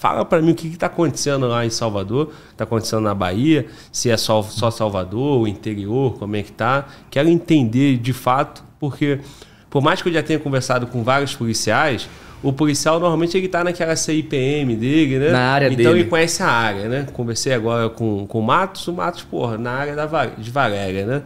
Fala para mim o que está acontecendo lá em Salvador, está acontecendo na Bahia, se é só, só Salvador, o interior, como é que tá. Quero entender de fato, porque por mais que eu já tenha conversado com vários policiais, o policial normalmente ele tá naquela CIPM dele, né? Na área então, dele. Então ele conhece a área, né? Conversei agora com, com o Matos, o Matos, porra, na área da, de Valéria, né?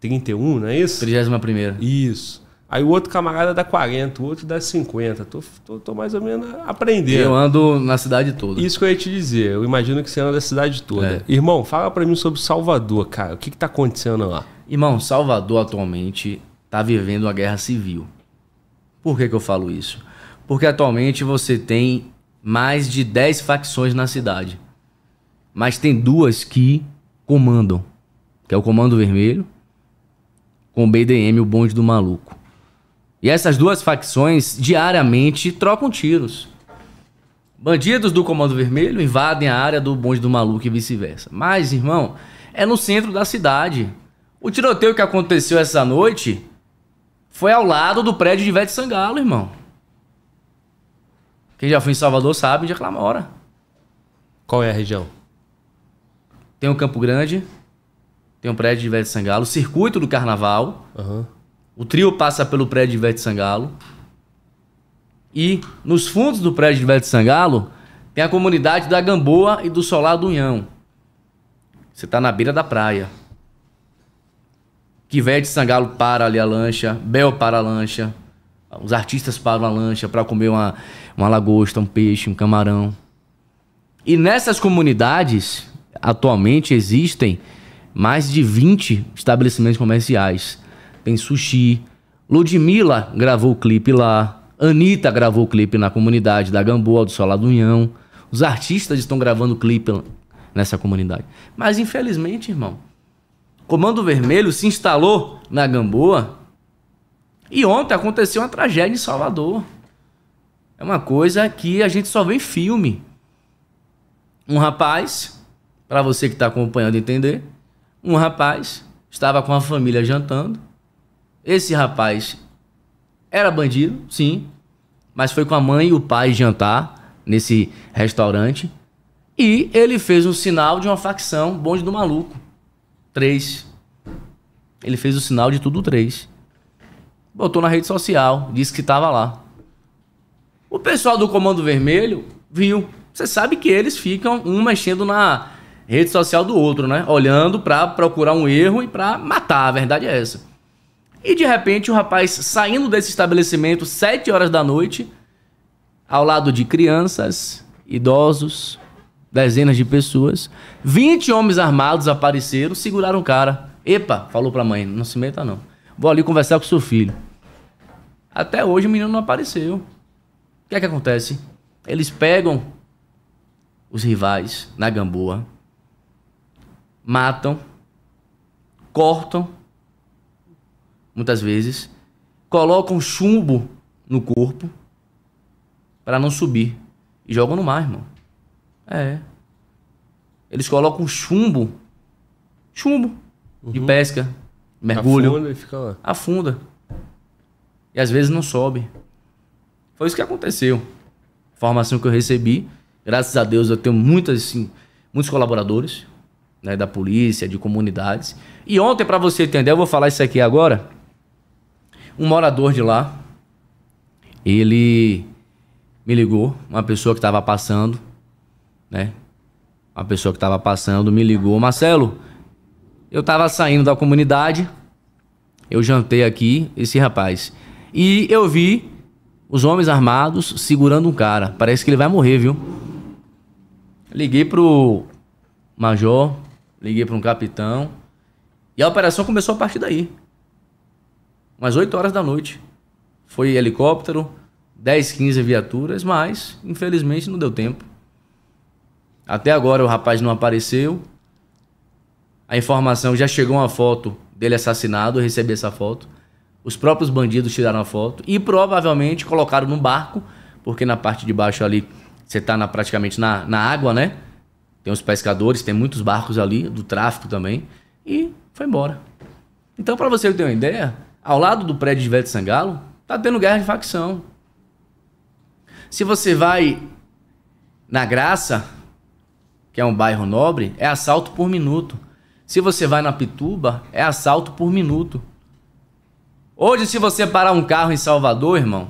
31, não é isso? 31 primeira. Isso. Aí o outro camarada dá 40, o outro dá 50. Tô, tô, tô mais ou menos aprendendo. Eu ando na cidade toda. Isso que eu ia te dizer. Eu imagino que você anda na cidade toda. É. Irmão, fala para mim sobre Salvador, cara. O que, que tá acontecendo lá? Irmão, Salvador atualmente tá vivendo uma guerra civil. Por que, que eu falo isso? Porque atualmente você tem mais de 10 facções na cidade. Mas tem duas que comandam. Que é o Comando Vermelho com o BDM, o bonde do maluco. E essas duas facções diariamente trocam tiros. Bandidos do Comando Vermelho invadem a área do bonde do maluco e vice-versa. Mas, irmão, é no centro da cidade. O tiroteio que aconteceu essa noite foi ao lado do prédio de Ivete Sangalo, irmão. Quem já foi em Salvador sabe onde é que ela mora. Qual é a região? Tem o Campo Grande, tem o prédio de Ivete Sangalo, o circuito do carnaval. Uhum. O trio passa pelo prédio de Ivete Sangalo. E nos fundos do prédio de Ivete Sangalo tem a comunidade da Gamboa e do Solar do Unhão. Você está na beira da praia. Que Ivete Sangalo para ali a lancha, Bel para a lancha, os artistas param a lancha para comer uma, uma lagosta, um peixe, um camarão. E nessas comunidades, atualmente existem mais de 20 estabelecimentos comerciais tem sushi. Ludmilla gravou o clipe lá. Anitta gravou o clipe na comunidade da Gamboa, do Solar do União. Os artistas estão gravando clipe nessa comunidade. Mas infelizmente, irmão, Comando Vermelho se instalou na Gamboa. E ontem aconteceu uma tragédia em Salvador. É uma coisa que a gente só vê em filme. Um rapaz, para você que está acompanhando entender, um rapaz estava com a família jantando esse rapaz era bandido, sim, mas foi com a mãe e o pai jantar nesse restaurante. E ele fez um sinal de uma facção, bonde do maluco. Três. Ele fez o sinal de tudo três. Botou na rede social, disse que estava lá. O pessoal do Comando Vermelho viu. Você sabe que eles ficam um mexendo na rede social do outro, né? Olhando para procurar um erro e para matar, a verdade é essa. E de repente, o rapaz saindo desse estabelecimento 7 horas da noite, ao lado de crianças, idosos, dezenas de pessoas, 20 homens armados apareceram, seguraram o cara. Epa, falou pra mãe, não se meta não. Vou ali conversar com seu filho. Até hoje o menino não apareceu. O que é que acontece? Eles pegam os rivais na Gamboa, matam, cortam muitas vezes, colocam chumbo no corpo para não subir e jogam no mar, irmão. É. Eles colocam chumbo, chumbo uhum. de pesca, mergulho, afunda e fica lá. Afunda. E às vezes não sobe. Foi isso que aconteceu. Formação que eu recebi, graças a Deus eu tenho muitas assim, muitos colaboradores, né, da polícia, de comunidades. E ontem para você entender, eu vou falar isso aqui agora. Um morador de lá, ele me ligou, uma pessoa que estava passando, né? Uma pessoa que estava passando me ligou, Marcelo, eu estava saindo da comunidade, eu jantei aqui, esse rapaz, e eu vi os homens armados segurando um cara, parece que ele vai morrer, viu? Liguei pro major, liguei para um capitão, e a operação começou a partir daí umas 8 horas da noite. Foi helicóptero, 10, 15 viaturas, mas infelizmente não deu tempo. Até agora o rapaz não apareceu. A informação já chegou uma foto dele assassinado, eu recebi essa foto. Os próprios bandidos tiraram a foto e provavelmente colocaram no barco, porque na parte de baixo ali você está na, praticamente na, na água, né? Tem os pescadores, tem muitos barcos ali, do tráfico também. E foi embora. Então, para você ter uma ideia, ao lado do prédio de Velho Sangalo, tá tendo guerra de facção. Se você vai na Graça, que é um bairro nobre, é assalto por minuto. Se você vai na Pituba, é assalto por minuto. Hoje, se você parar um carro em Salvador, irmão,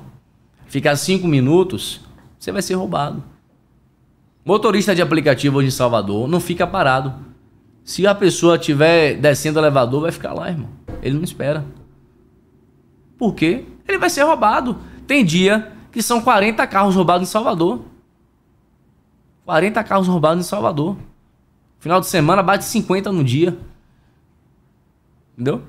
ficar cinco minutos, você vai ser roubado. Motorista de aplicativo hoje em Salvador não fica parado. Se a pessoa estiver descendo o elevador, vai ficar lá, irmão. Ele não espera. Por quê? Ele vai ser roubado. Tem dia que são 40 carros roubados em Salvador. 40 carros roubados em Salvador. Final de semana bate 50 no dia. Entendeu?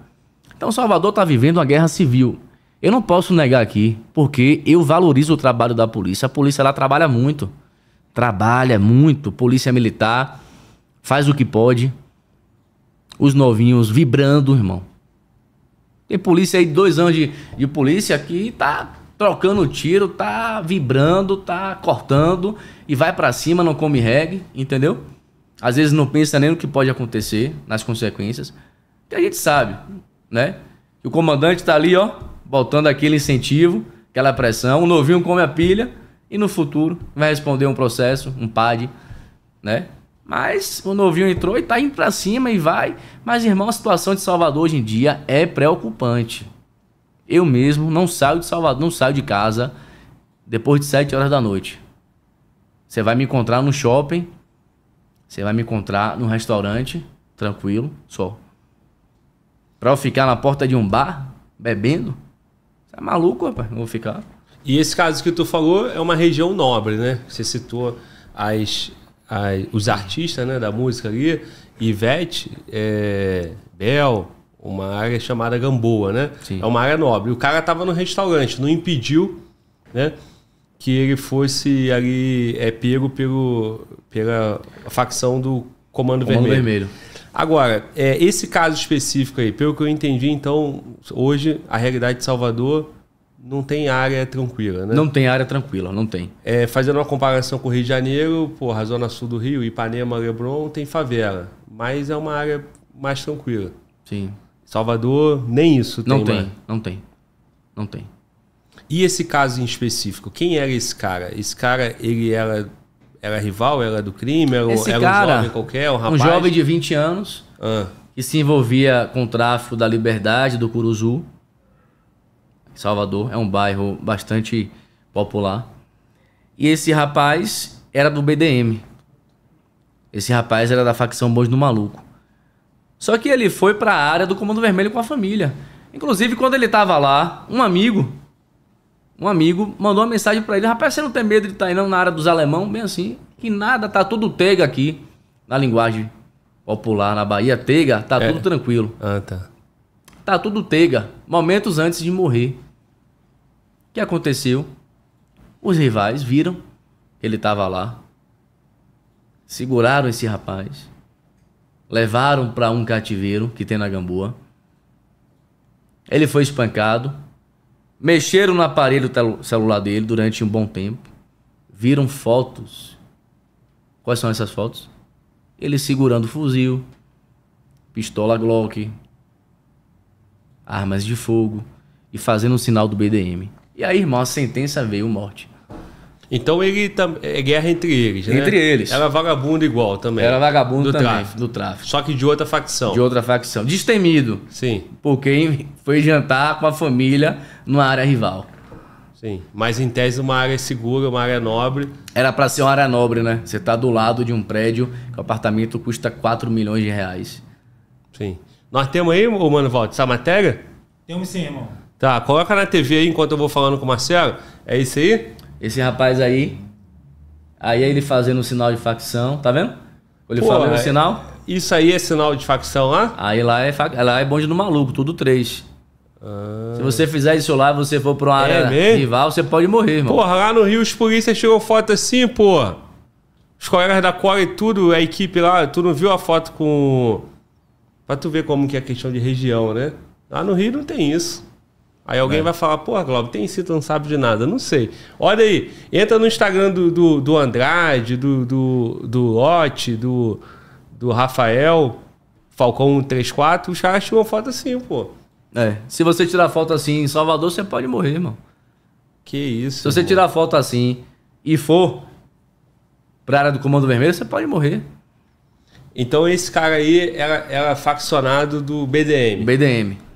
Então Salvador está vivendo uma guerra civil. Eu não posso negar aqui, porque eu valorizo o trabalho da polícia. A polícia lá trabalha muito. Trabalha muito. Polícia militar faz o que pode. Os novinhos vibrando, irmão. Tem polícia aí, dois anos de, de polícia aqui, tá trocando tiro, tá vibrando, tá cortando e vai para cima, não come reggae, entendeu? Às vezes não pensa nem no que pode acontecer, nas consequências. Que a gente sabe, né? Que o comandante tá ali, ó, botando aquele incentivo, aquela pressão, o novinho come a pilha e no futuro vai responder um processo, um PAD, né? Mas o novinho entrou e tá indo pra cima e vai. Mas, irmão, a situação de Salvador hoje em dia é preocupante. Eu mesmo não saio de Salvador, não saio de casa depois de 7 horas da noite. Você vai me encontrar no shopping, você vai me encontrar no restaurante, tranquilo, só. Pra eu ficar na porta de um bar, bebendo? Você é maluco, rapaz? Não vou ficar. E esse caso que tu falou é uma região nobre, né? Você citou as as, os uhum. artistas né, da música ali, Ivete, é, Bel, uma área chamada Gamboa, né? Sim. É uma área nobre. O cara estava no restaurante, não impediu, né? Que ele fosse ali é pego pelo, pela facção do Comando, Comando Vermelho. Vermelho. Agora, é, esse caso específico aí, pelo que eu entendi, então, hoje a realidade de Salvador não tem área tranquila, né? Não tem área tranquila, não tem. É, fazendo uma comparação com o Rio de Janeiro, porra, a zona sul do Rio, Ipanema, Lebron, tem favela. Mas é uma área mais tranquila. Sim. Salvador, nem isso tem. Não tem, não tem. Não tem. E esse caso em específico, quem era esse cara? Esse cara, ele era, era rival, era do crime, era, esse era cara, um jovem qualquer, um rapaz? Um jovem de 20 anos ah. que se envolvia com o tráfico da liberdade do Curuzu. Salvador. É um bairro bastante popular. E esse rapaz era do BDM. Esse rapaz era da facção Bons do Maluco. Só que ele foi para a área do Comando Vermelho com a família. Inclusive, quando ele tava lá, um amigo, um amigo mandou uma mensagem para ele: "Rapaz, você não tem medo de estar tá indo na área dos alemão, bem assim, que nada, tá tudo tega aqui na linguagem popular na Bahia, tega, tá é. tudo tranquilo". Ah, tá. Tá tudo tega, momentos antes de morrer que aconteceu? Os rivais viram que ele estava lá, seguraram esse rapaz, levaram para um cativeiro que tem na Gamboa. Ele foi espancado, mexeram no aparelho celular dele durante um bom tempo, viram fotos. Quais são essas fotos? Ele segurando fuzil, pistola Glock, armas de fogo e fazendo o um sinal do BDM. E aí, irmão, a sentença veio, morte. Então ele é guerra entre eles, né? Entre eles. Era vagabundo igual também. Era vagabundo do também, tráfico. do tráfico. Só que de outra facção. De outra facção. Destemido. Sim. Porque foi jantar com a família numa área rival. Sim. Mas em tese uma área segura, uma área nobre. Era para ser uma área nobre, né? Você tá do lado de um prédio que o apartamento custa 4 milhões de reais. Sim. Nós temos aí, ô Mano Valdo, essa matéria? Temos sim, irmão. Tá, coloca na TV aí enquanto eu vou falando com o Marcelo. É isso aí? Esse rapaz aí. Aí é ele fazendo um sinal de facção, tá vendo? Ele Pô, fazendo é... sinal. Isso aí é sinal de facção lá? Aí lá é, fac... lá é bonde do maluco, tudo três. Ah. Se você fizer isso lá, você for pra uma é área mesmo? rival, você pode morrer, mano. Porra, lá no Rio os polícias tirou foto assim, pô. Os colegas da Core e tudo, a equipe lá, tu não viu a foto com. Pra tu ver como que é a questão de região, né? Lá no Rio não tem isso. Aí alguém é. vai falar, porra, Globo tem isso, tu não sabe de nada. Não sei. Olha aí, entra no Instagram do, do, do Andrade, do, do, do Ote, do, do Rafael, Falcão 134, os caras tiram foto assim, pô. É, se você tirar foto assim em Salvador, você pode morrer, irmão. Que isso. Se você mano. tirar foto assim e for pra área do Comando Vermelho, você pode morrer. Então esse cara aí era, era faccionado do BDM. BDM.